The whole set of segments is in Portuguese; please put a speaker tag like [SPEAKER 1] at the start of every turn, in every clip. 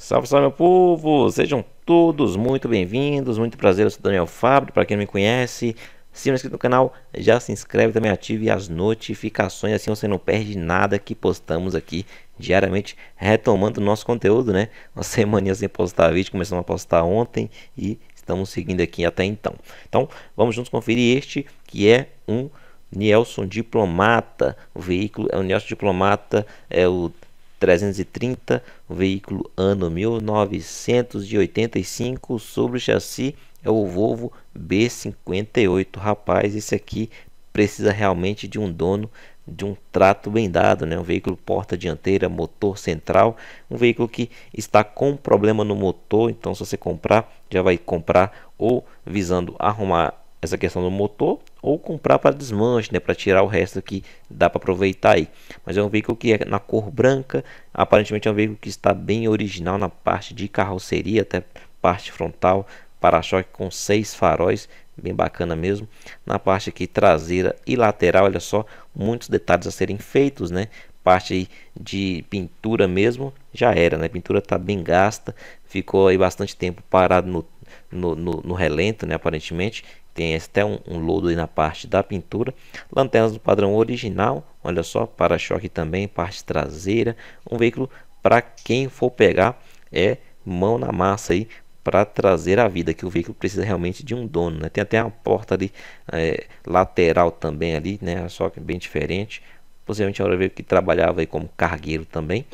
[SPEAKER 1] Salve, salve, meu povo! Sejam todos muito bem-vindos. Muito prazer, eu sou Daniel Fábio. Para quem não me conhece, se não é inscrito no canal, já se inscreve também, ative as notificações, assim você não perde nada que postamos aqui diariamente, retomando o nosso conteúdo, né? Uma semana sem postar vídeo, começamos a postar ontem e estamos seguindo aqui até então. Então, vamos juntos conferir este que é um Nielson Diplomata. O veículo é o Nielson Diplomata, é o 330, o veículo ano 1985, sobre o chassi é o Volvo B58. Rapaz, esse aqui precisa realmente de um dono de um trato bem dado, né? um veículo porta dianteira, motor central, um veículo que está com problema no motor, então se você comprar, já vai comprar ou visando arrumar essa questão do motor ou comprar para desmanche, né, para tirar o resto que dá para aproveitar aí. Mas é um veículo que é na cor branca, aparentemente é um veículo que está bem original na parte de carroceria, até parte frontal, para-choque com seis faróis, bem bacana mesmo. Na parte aqui traseira e lateral, olha só, muitos detalhes a serem feitos, né? Parte de pintura mesmo, já era, né? A pintura tá bem gasta, ficou aí bastante tempo parado no no, no, no relento, né, aparentemente. Tem até um, um lodo aí na parte da pintura. Lanternas do padrão original, olha só, para-choque também, parte traseira. Um veículo para quem for pegar é mão na massa aí para trazer a vida que o veículo precisa realmente de um dono né? tem até uma porta ali é, lateral também ali né só que bem diferente possivelmente era veículo que trabalhava aí como cargueiro também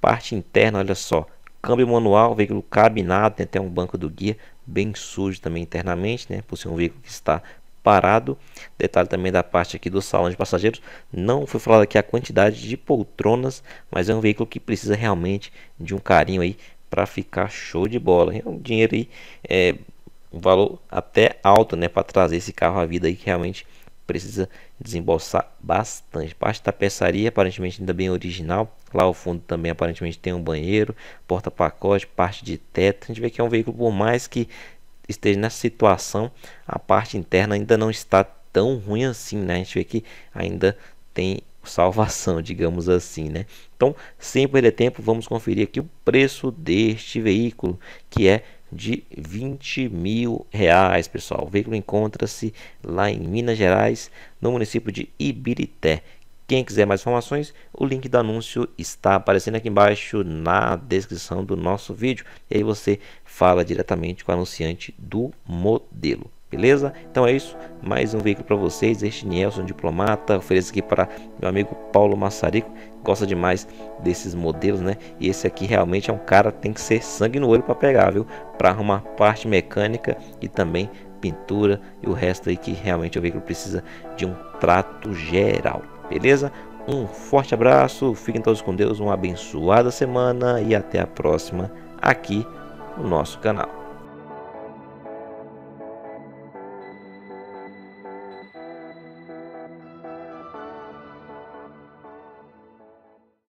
[SPEAKER 1] parte interna olha só câmbio manual veículo cabinado tem até um banco do guia bem sujo também internamente, né, por ser um veículo que está parado. Detalhe também da parte aqui do salão de passageiros, não foi falado aqui a quantidade de poltronas, mas é um veículo que precisa realmente de um carinho aí para ficar show de bola. É um dinheiro aí, é, um valor até alto, né, para trazer esse carro à vida aí que realmente precisa desembolsar bastante. Parte da peçaria aparentemente ainda bem original. Lá ao fundo também aparentemente tem um banheiro, porta-pacote, parte de teto. A gente vê que é um veículo por mais que esteja nessa situação, a parte interna ainda não está tão ruim assim, né? A gente vê que ainda tem salvação, digamos assim, né? Então, sem perder tempo, vamos conferir aqui o preço deste veículo, que é de 20 mil reais, pessoal. O veículo encontra-se lá em Minas Gerais, no município de Ibirité. Quem quiser mais informações, o link do anúncio está aparecendo aqui embaixo na descrição do nosso vídeo. E aí você fala diretamente com o anunciante do modelo. Beleza? Então é isso. Mais um veículo para vocês. Este Nelson Diplomata. Ofereço aqui para meu amigo Paulo Massarico. Gosta demais desses modelos, né? E esse aqui realmente é um cara tem que ser sangue no olho para pegar, viu? Para arrumar parte mecânica e também pintura e o resto aí que realmente o veículo precisa de um trato geral. Beleza? Um forte abraço. Fiquem todos com Deus. Uma abençoada semana e até a próxima aqui no nosso canal.